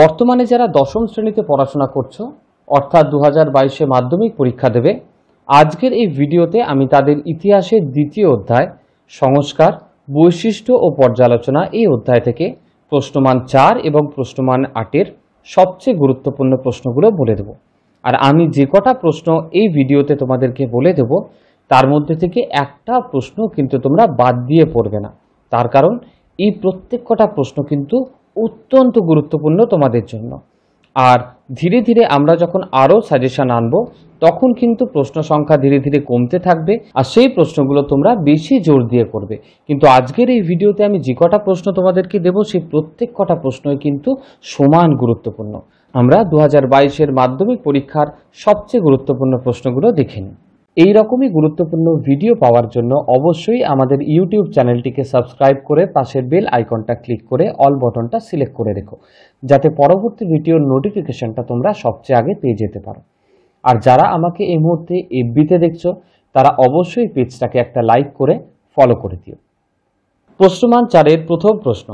বর্তমানে যারা দশম শ্রেণীতে পড়াশোনা করছো অর্থাৎ দু হাজার বাইশে মাধ্যমিক পরীক্ষা দেবে আজকের এই ভিডিওতে আমি তাদের ইতিহাসের দ্বিতীয় অধ্যায় সংস্কার বৈশিষ্ট্য ও পর্যালোচনা এই অধ্যায় থেকে প্রশ্নমান চার এবং প্রশ্নমান আটের সবচেয়ে গুরুত্বপূর্ণ প্রশ্নগুলো বলে দেব আর আমি যে কটা প্রশ্ন এই ভিডিওতে তোমাদেরকে বলে দেব তার মধ্যে থেকে একটা প্রশ্ন কিন্তু তোমরা বাদ দিয়ে পড়বে না তার কারণ এই প্রত্যেক কটা প্রশ্ন কিন্তু অত্যন্ত গুরুত্বপূর্ণ তোমাদের জন্য আর ধীরে ধীরে আমরা যখন আরও সাজেশান আনব তখন কিন্তু প্রশ্ন সংখ্যা ধীরে ধীরে কমতে থাকবে আর সেই প্রশ্নগুলো তোমরা বেশি জোর দিয়ে করবে কিন্তু আজকের এই ভিডিওতে আমি যে কটা প্রশ্ন তোমাদেরকে দেবো সেই প্রত্যেক কটা প্রশ্নই কিন্তু সমান গুরুত্বপূর্ণ আমরা দু হাজার বাইশের মাধ্যমিক পরীক্ষার সবচেয়ে গুরুত্বপূর্ণ প্রশ্নগুলো দেখে নিই এই রকমই গুরুত্বপূর্ণ ভিডিও পাওয়ার জন্য অবশ্যই আমাদের ইউটিউব চ্যানেলটিকে সাবস্ক্রাইব করে পাশের বেল আইকনটা ক্লিক করে অল বটনটা সিলেক্ট করে রেখো যাতে পরবর্তী ভিডিওর নোটিফিকেশনটা তোমরা সবচেয়ে আগে পেয়ে যেতে পারো আর যারা আমাকে এই মুহূর্তে এফবিতে দেখছো তারা অবশ্যই পেজটাকে একটা লাইক করে ফলো করে দিও প্রশ্নমান চারের প্রথম প্রশ্ন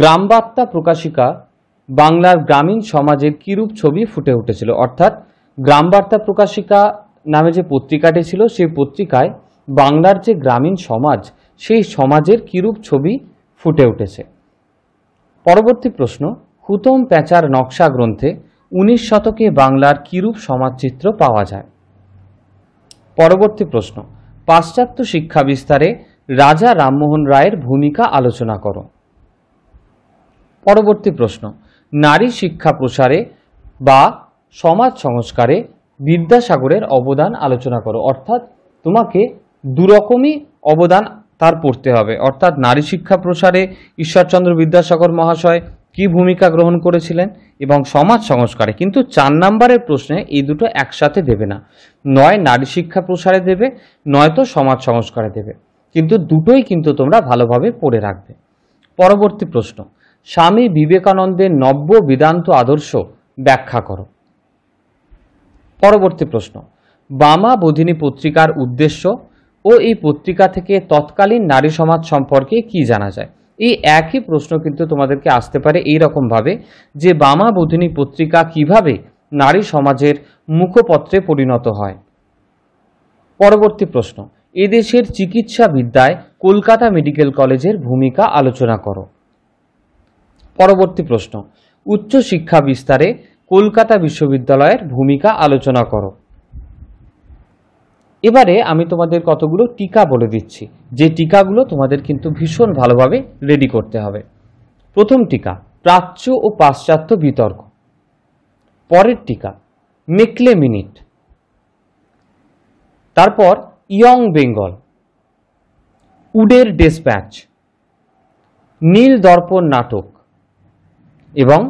গ্রামবার্তা প্রকাশিকা বাংলার গ্রামীণ সমাজের কিরূপ ছবি ফুটে উঠেছিল অর্থাৎ গ্রামবার্তা প্রকাশিকা নামে যে পত্রিকাটি ছিল সেই পত্রিকায় বাংলার যে গ্রামীণ সমাজ সেই সমাজের কিরূপ ছবি ফুটে উঠেছে পরবর্তী প্রশ্ন হুতম প্যাঁচার নকশা গ্রন্থে উনিশ শতকে বাংলার কিরূপ সমাজচিত্র পাওয়া যায় পরবর্তী প্রশ্ন পাশ্চাত্য শিক্ষা বিস্তারে রাজা রামমোহন রায়ের ভূমিকা আলোচনা করো পরবর্তী প্রশ্ন নারী শিক্ষা প্রসারে বা সমাজ সংস্কারে বিদ্যাসাগরের অবদান আলোচনা করো অর্থাৎ তোমাকে দুরকমই অবদান তার পড়তে হবে অর্থাৎ নারী শিক্ষা প্রসারে ঈশ্বরচন্দ্র বিদ্যাসাগর মহাশয় কি ভূমিকা গ্রহণ করেছিলেন এবং সমাজ সংস্কারে কিন্তু চার নাম্বারের প্রশ্নে এই দুটো একসাথে দেবে না নয় নারী শিক্ষা প্রসারে দেবে নয়তো সমাজ সংস্কারে দেবে কিন্তু দুটোই কিন্তু তোমরা ভালোভাবে পড়ে রাখবে পরবর্তী প্রশ্ন স্বামী বিবেকানন্দের নব্য বিদান্ত আদর্শ ব্যাখ্যা করো পরবর্তী প্রশ্ন বামা বোধিনী পত্রিকার উদ্দেশ্য ও এই পত্রিকা থেকে তৎকালীন নারী সমাজ সম্পর্কে কি জানা যায় এই একই প্রশ্ন কিন্তু তোমাদেরকে আসতে পারে এই রকমভাবে যে বামা বোধিনী পত্রিকা কিভাবে নারী সমাজের মুখপত্রে পরিণত হয় পরবর্তী প্রশ্ন এদেশের চিকিৎসা বিদ্যায় কলকাতা মেডিকেল কলেজের ভূমিকা আলোচনা করো পরবর্তী প্রশ্ন উচ্চশিক্ষা বিস্তারে কলকাতা বিশ্ববিদ্যালয়ের ভূমিকা আলোচনা করো এবারে আমি তোমাদের কতগুলো টিকা বলে দিচ্ছি যে টিকাগুলো তোমাদের কিন্তু ভীষণ ভালোভাবে রেডি করতে হবে প্রথম টিকা প্রাচ্য ও পাশ্চাত্য বিতর্ক পরের টিকা মেকলে মিনিট তারপর ইয়ং বেঙ্গল উডের ডেসপ্যাচ নীল দর্পণ নাটক এবং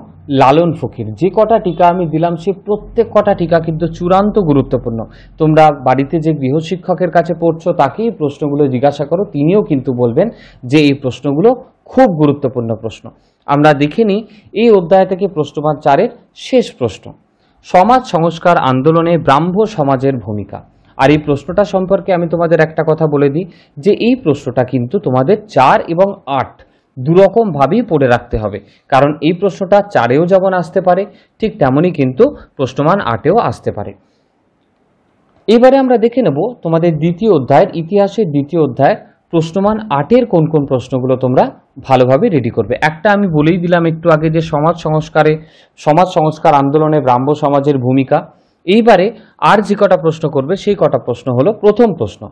লালন ফকির যে কটা টিকা আমি দিলাম সে প্রত্যেক কটা টিকা কিন্তু চূড়ান্ত গুরুত্বপূর্ণ তোমরা বাড়িতে যে গৃহশিক্ষকের কাছে পড়ছো তাকেই প্রশ্নগুলো জিজ্ঞাসা করো তিনিও কিন্তু বলবেন যে এই প্রশ্নগুলো খুব গুরুত্বপূর্ণ প্রশ্ন আমরা দেখে নিই এই অধ্যায় থেকে প্রশ্নমান চারের শেষ প্রশ্ন সমাজ সংস্কার আন্দোলনে ব্রাহ্ম সমাজের ভূমিকা আর এই প্রশ্নটা সম্পর্কে আমি তোমাদের একটা কথা বলে দিই যে এই প্রশ্নটা কিন্তু তোমাদের চার এবং আট দুরকমভাবেই পড়ে রাখতে হবে কারণ এই প্রশ্নটা চারেও যেমন আসতে পারে ঠিক তেমনই কিন্তু প্রশ্নমান আটেও আসতে পারে এবারে আমরা দেখে নেব তোমাদের দ্বিতীয় অধ্যায়ের ইতিহাসের দ্বিতীয় অধ্যায় প্রশ্নমান আটের কোন কোন প্রশ্নগুলো তোমরা ভালোভাবে রেডি করবে একটা আমি বলেই দিলাম একটু আগে যে সমাজ সংস্কারে সমাজ সংস্কার আন্দোলনে ব্রাহ্ম সমাজের ভূমিকা এইবারে আর যে কটা প্রশ্ন করবে সেই কটা প্রশ্ন হলো প্রথম প্রশ্ন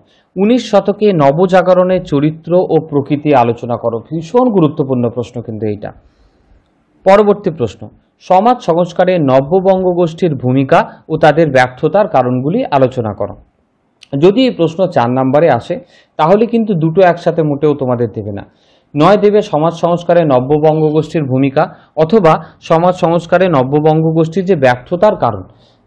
উনিশ শতকে নবজাগরণের চরিত্র ও প্রকৃতি আলোচনা করো ভীষণ গুরুত্বপূর্ণ প্রশ্ন কিন্তু এইটা পরবর্তী প্রশ্ন সমাজ সংস্কারে নব্যবঙ্গ গোষ্ঠীর ভূমিকা ও তাদের ব্যর্থতার কারণগুলি আলোচনা করো যদি এই প্রশ্ন চার নাম্বারে আসে তাহলে কিন্তু দুটো একসাথে মোটেও তোমাদের দেবে না নয় দেবে সমাজ সংস্কারে নব্যবঙ্গ গোষ্ঠীর ভূমিকা অথবা সমাজ সংস্কারে নব্যবঙ্গ গোষ্ঠীর যে ব্যর্থতার কারণ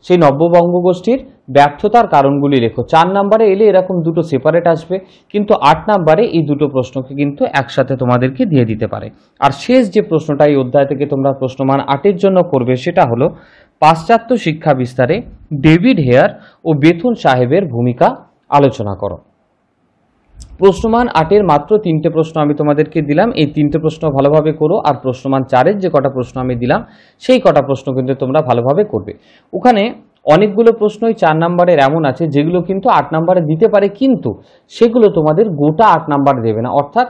সেই নব্যবঙ্গ গোষ্ঠীর ব্যর্থতার কারণগুলি লেখো চার নাম্বারে এলে এরকম দুটো সেপারেট আসবে কিন্তু আট নাম্বারে এই দুটো প্রশ্নকে কিন্তু একসাথে তোমাদেরকে দিয়ে দিতে পারে আর শেষ যে প্রশ্নটা এই অধ্যায় থেকে তোমরা প্রশ্নমান আটের জন্য করবে সেটা হলো পাশ্চাত্য শিক্ষা বিস্তারে ডেভিড হেয়ার ও বেথুন সাহেবের ভূমিকা আলোচনা করো প্রশ্নমান আটের মাত্র তিনটে প্রশ্ন আমি তোমাদেরকে দিলাম এই তিনটে প্রশ্ন ভালোভাবে করো আর প্রশ্নমান চারের যে কটা প্রশ্ন আমি দিলাম সেই কটা প্রশ্ন কিন্তু তোমরা ভালোভাবে করবে ওখানে অনেকগুলো প্রশ্নই চার নাম্বারের এমন আছে যেগুলো কিন্তু আট নাম্বারে দিতে পারে কিন্তু সেগুলো তোমাদের গোটা আট নাম্বার দেবে না অর্থাৎ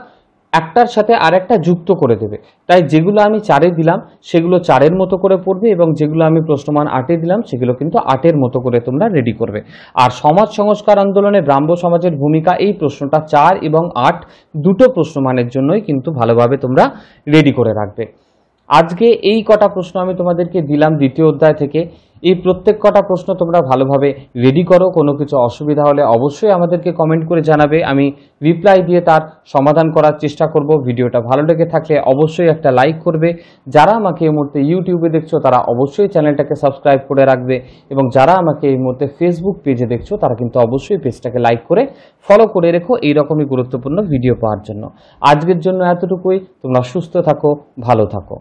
একটার সাথে আরেকটা যুক্ত করে দেবে তাই যেগুলো আমি চারে দিলাম সেগুলো চারের মতো করে পড়বে এবং যেগুলো আমি প্রশ্নমান আটে দিলাম সেগুলো কিন্তু আটের মতো করে তোমরা রেডি করবে আর সমাজ সংস্কার আন্দোলনে ব্রাহ্ম সমাজের ভূমিকা এই প্রশ্নটা চার এবং আট দুটো প্রশ্নমানের জন্যই কিন্তু ভালোভাবে তোমরা রেডি করে রাখবে আজকে এই কটা প্রশ্ন আমি তোমাদেরকে দিলাম দ্বিতীয় অধ্যায় থেকে এই প্রত্যেক কটা প্রশ্ন তোমরা ভালোভাবে রেডি করো কোনো কিছু অসুবিধা হলে অবশ্যই আমাদেরকে কমেন্ট করে জানাবে আমি রিপ্লাই দিয়ে তার সমাধান করার চেষ্টা করব ভিডিওটা ভালো লেগে থাকলে অবশ্যই একটা লাইক করবে যারা আমাকে এই মুহূর্তে ইউটিউবে দেখছো তারা অবশ্যই চ্যানেলটাকে সাবস্ক্রাইব করে রাখবে এবং যারা আমাকে এই মুহূর্তে ফেসবুক পেজে দেখছো তারা কিন্তু অবশ্যই পেজটাকে লাইক করে ফলো করে রেখো এইরকমই গুরুত্বপূর্ণ ভিডিও পাওয়ার জন্য আজকের জন্য এতটুকুই তোমরা সুস্থ থাকো ভালো থাকো